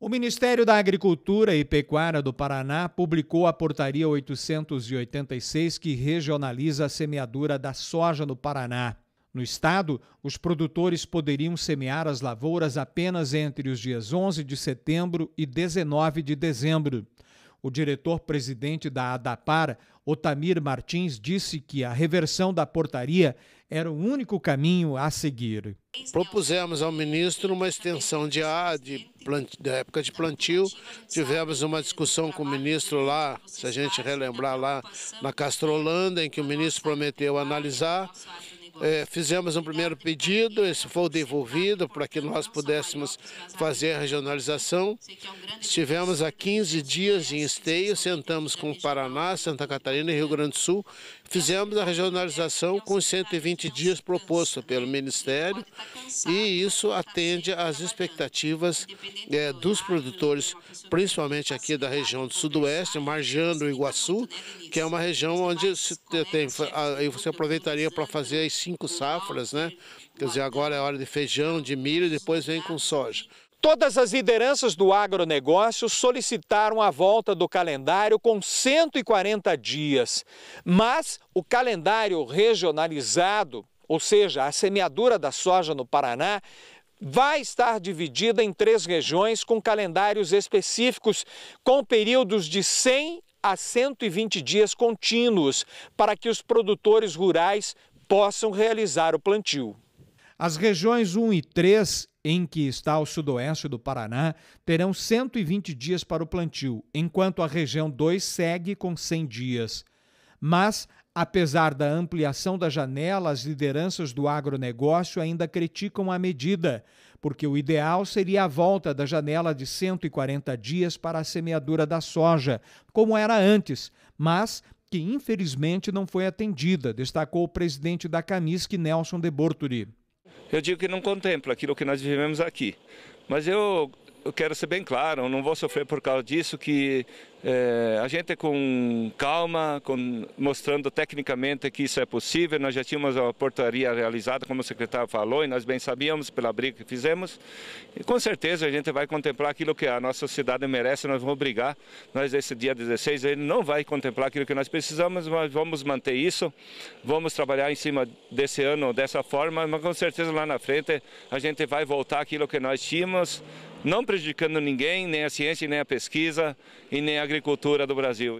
O Ministério da Agricultura e Pecuária do Paraná publicou a Portaria 886, que regionaliza a semeadura da soja no Paraná. No estado, os produtores poderiam semear as lavouras apenas entre os dias 11 de setembro e 19 de dezembro. O diretor-presidente da ADAPAR, Otamir Martins, disse que a reversão da portaria era o único caminho a seguir. Propusemos ao ministro uma extensão de, de da época de plantio. Tivemos uma discussão com o ministro lá, se a gente relembrar lá na Castrolanda, em que o ministro prometeu analisar. É, fizemos um primeiro pedido, esse foi devolvido para que nós pudéssemos fazer a regionalização. Estivemos há 15 dias em esteio, sentamos com o Paraná, Santa Catarina e Rio Grande do Sul Fizemos a regionalização com 120 dias proposta pelo Ministério e isso atende às expectativas é, dos produtores, principalmente aqui da região do Sudoeste, Marjando Iguaçu, que é uma região onde se tem, você aproveitaria para fazer as cinco safras, né? Quer dizer, agora é hora de feijão, de milho, depois vem com soja. Todas as lideranças do agronegócio solicitaram a volta do calendário com 140 dias, mas o calendário regionalizado, ou seja, a semeadura da soja no Paraná, vai estar dividida em três regiões com calendários específicos, com períodos de 100 a 120 dias contínuos, para que os produtores rurais possam realizar o plantio. As regiões 1 e 3 em que está o sudoeste do Paraná, terão 120 dias para o plantio, enquanto a região 2 segue com 100 dias. Mas, apesar da ampliação da janela, as lideranças do agronegócio ainda criticam a medida, porque o ideal seria a volta da janela de 140 dias para a semeadura da soja, como era antes, mas que infelizmente não foi atendida, destacou o presidente da Camisque, Nelson de Borturi eu digo que não contempla aquilo que nós vivemos aqui. Mas eu eu quero ser bem claro, não vou sofrer por causa disso, que é, a gente é com calma, com, mostrando tecnicamente que isso é possível, nós já tínhamos a portaria realizada, como o secretário falou, e nós bem sabíamos pela briga que fizemos, e com certeza a gente vai contemplar aquilo que a nossa cidade merece, nós vamos brigar, nós esse dia 16, ele não vai contemplar aquilo que nós precisamos, mas vamos manter isso, vamos trabalhar em cima desse ano dessa forma, mas com certeza lá na frente a gente vai voltar aquilo que nós tínhamos, não prejudicando ninguém, nem a ciência, nem a pesquisa e nem a agricultura do Brasil.